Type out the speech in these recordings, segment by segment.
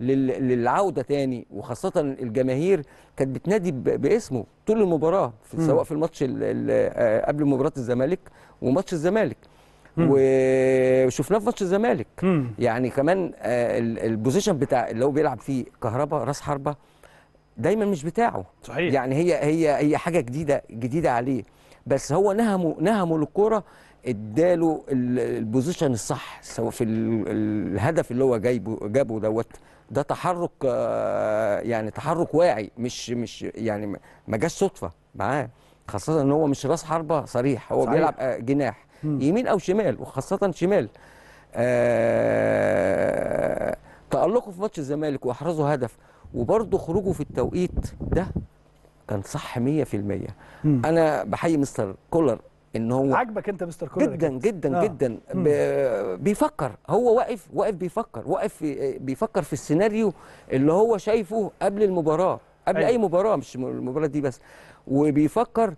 للعوده تاني وخاصه الجماهير كانت بتنادي باسمه طول المباراه في سواء في الماتش قبل مباراه الزمالك وماتش الزمالك وشفناه في ماتش الزمالك يعني كمان آه، البوزيشن بتاع اللي هو بيلعب فيه كهربا راس حربه دايما مش بتاعه صحيح يعني هي هي هي حاجه جديده جديده عليه بس هو نهمه نهمه للكوره اداله البوزيشن الصح سواء في الهدف اللي هو جايبه جابه دوت ده تحرك آه، يعني تحرك واعي مش مش يعني ما جاش صدفه معاه خاصه ان هو مش راس حربه صريح هو صحيح. بيلعب آه، جناح م. يمين او شمال وخاصه شمال آه تألقه في ماتش الزمالك واحرزه هدف وبرضه خروجه في التوقيت ده كان صح 100% انا بحيي مستر كولر ان هو عاجبك انت مستر كولر جدا جدا آه. جدا بيفكر هو واقف واقف بيفكر واقف بيفكر في السيناريو اللي هو شايفه قبل المباراه قبل أيوة. اي مباراه مش المباراه دي بس وبيفكر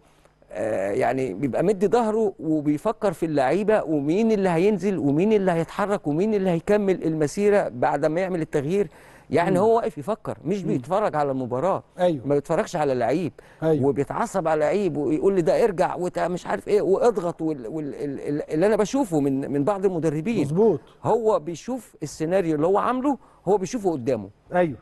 آه، يعني بيبقى مدي ظهره وبيفكر في اللعيبه ومين اللي هينزل ومين اللي هيتحرك ومين اللي هيكمل المسيره بعد ما يعمل التغيير يعني مم. هو واقف يفكر مش بيتفرج على المباراه أيوه. ما بيتفرجش على لعيب أيوه. وبيتعصب على لعيب ويقول لي ده ارجع ومش عارف ايه واضغط وال... وال... اللي انا بشوفه من من بعض المدربين مظبوط هو بيشوف السيناريو اللي هو عامله هو بيشوفه قدامه ايوه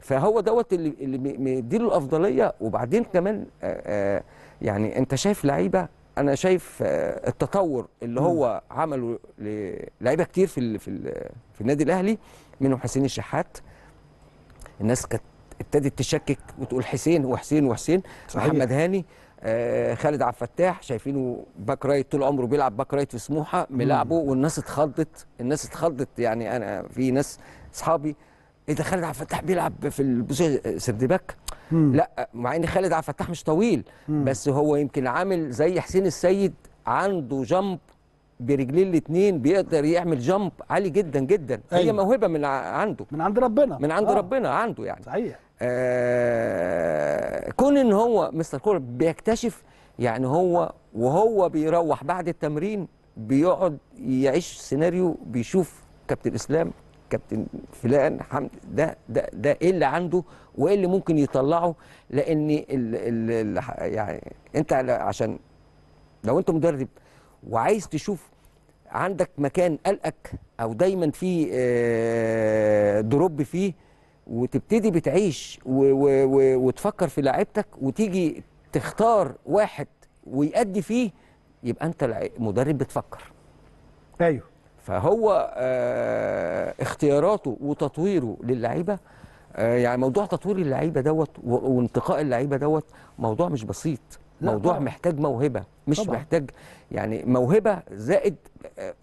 فهو دوت اللي اللي مديله الافضليه وبعدين كمان آآ آآ يعني انت شايف لعيبه انا شايف التطور اللي هو عمله للعيبه كتير في الـ في, الـ في النادي الاهلي منهم حسين الشحات الناس كانت ابتدت تشكك وتقول حسين وحسين وحسين صحيح. محمد هاني آه خالد عبد الفتاح شايفينه باك رايت طول عمره بيلعب باك رايت في سموحه ملعبه والناس اتخضت الناس اتخضت يعني انا في ناس اصحابي ايه ده خالد عبد الفتاح بيلعب في البوزيشن آه، باك لا مع ان خالد عبد الفتاح مش طويل مم. بس هو يمكن عامل زي حسين السيد عنده جامب برجليه الاثنين بيقدر يعمل جامب عالي جدا جدا أيوة. هي موهبه من عنده من عند ربنا من عند آه. ربنا عنده يعني صحيح آه كون ان هو مستر كولر بيكتشف يعني هو وهو بيروح بعد التمرين بيقعد يعيش سيناريو بيشوف كابتن اسلام كابتن فلان حمد ده ده ده ايه اللي عنده وايه اللي ممكن يطلعه لان الـ الـ يعني انت عشان لو انت مدرب وعايز تشوف عندك مكان قلقك او دايما في آه، دروب فيه وتبتدي بتعيش وتفكر في لعبتك وتيجي تختار واحد ويأدي فيه يبقى انت مدرب بتفكر ايوه فهو آه، اختياراته وتطويره للعيبه آه، يعني موضوع تطوير اللعيبه دوت وانتقاء اللعيبه دوت موضوع مش بسيط موضوع محتاج موهبه مش طبعا. محتاج يعني موهبه زائد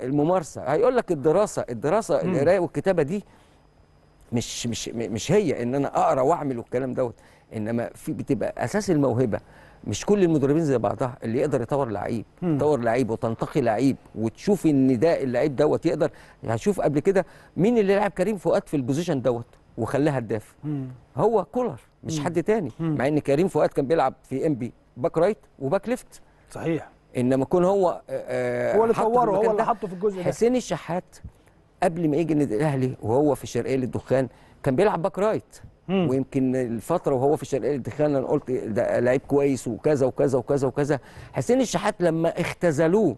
الممارسه هيقول لك الدراسه الدراسه القرايه والكتابه دي مش مش مش هي ان انا اقرا واعمل والكلام دوت انما في بتبقى اساس الموهبه مش كل المدربين زي بعضها اللي يقدر يطور لعيب تطور لعيب وتنتقي لعيب وتشوف ان ده اللعيب دوت يقدر يعني قبل كده مين اللي لعب كريم فؤاد في البوزيشن دوت وخلاه هداف هو كولر مش مم. حد تاني مم. مع ان كريم فؤاد كان بيلعب في ام بي باك رايت وباك ليفت صحيح انما يكون هو آه،, آه هو اللي طوره هو اللي حطه في الجزء ده حسين الشحات قبل ما يجي النادي الاهلي وهو في شرقيه للدخان كان بيلعب باك رايت مم. ويمكن الفتره وهو في شرقيه للدخان انا قلت ده لعيب كويس وكذا وكذا وكذا وكذا حسين الشحات لما اختزلوه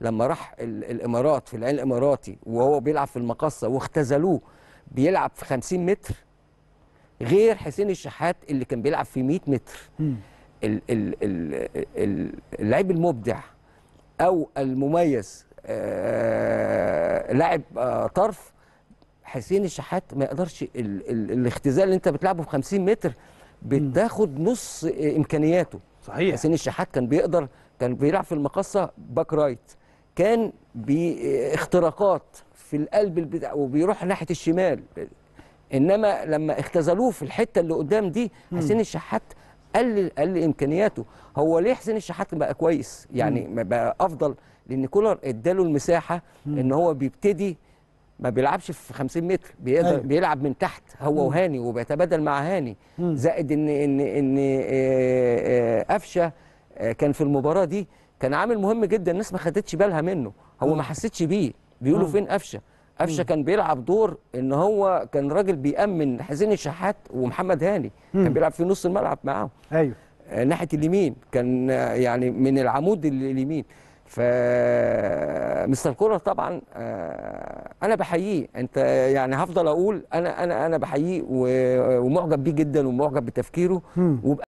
لما راح الامارات في العين الاماراتي وهو بيلعب في المقصه واختزلوه بيلعب في 50 متر غير حسين الشحات اللي كان بيلعب في 100 متر مم. اللاعب المبدع او المميز آه، لاعب آه، طرف حسين الشحات ما يقدرش الاختزال اللي انت بتلعبه في 50 متر بتاخد نص آه، امكانياته صحيح حسين الشحات كان بيقدر كان بيلعب في المقصه باك رايت كان باختراقات في القلب البتاع وبيروح ناحيه الشمال انما لما اختزلوه في الحته اللي قدام دي حسين الشحات قلل قلل امكانياته هو ليه حسين الشحات بقى كويس يعني مم. بقى افضل لان كولر اداله المساحه مم. ان هو بيبتدي ما بيلعبش في 50 متر بيقدر أيوه. بيلعب من تحت هو وهاني وبيتبادل مع هاني مم. زائد ان ان ان قفشه كان في المباراه دي كان عامل مهم جدا الناس ما خدتش بالها منه هو مم. ما حسيتش بيه بيقولوا مم. فين قفشه قفشه كان بيلعب دور ان هو كان راجل بيامن حسين الشحات ومحمد هاني مم. كان بيلعب في نص الملعب معاهم ايوه آه، ناحيه اليمين كان آه، يعني من العمود اليمين مستر كولر طبعا آه، انا بحييه انت يعني هفضل اقول انا انا انا بحييه ومعجب بيه جدا ومعجب بتفكيره